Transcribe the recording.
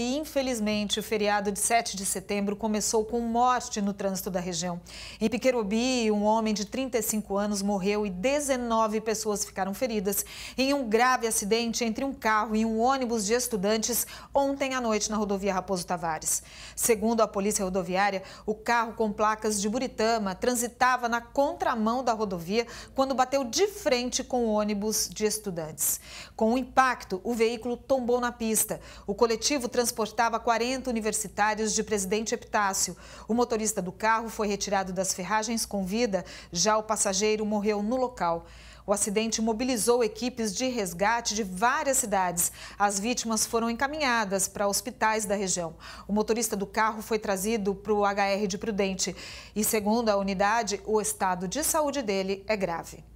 E, infelizmente, o feriado de 7 de setembro começou com morte no trânsito da região. Em Piquerobi, um homem de 35 anos morreu e 19 pessoas ficaram feridas em um grave acidente entre um carro e um ônibus de estudantes ontem à noite na rodovia Raposo Tavares. Segundo a Polícia Rodoviária, o carro com placas de Buritama transitava na contramão da rodovia quando bateu de frente com o ônibus de estudantes. Com o impacto, o veículo tombou na pista. O coletivo trans transportava 40 universitários de Presidente Epitácio. O motorista do carro foi retirado das ferragens com vida, já o passageiro morreu no local. O acidente mobilizou equipes de resgate de várias cidades. As vítimas foram encaminhadas para hospitais da região. O motorista do carro foi trazido para o HR de Prudente. E, segundo a unidade, o estado de saúde dele é grave.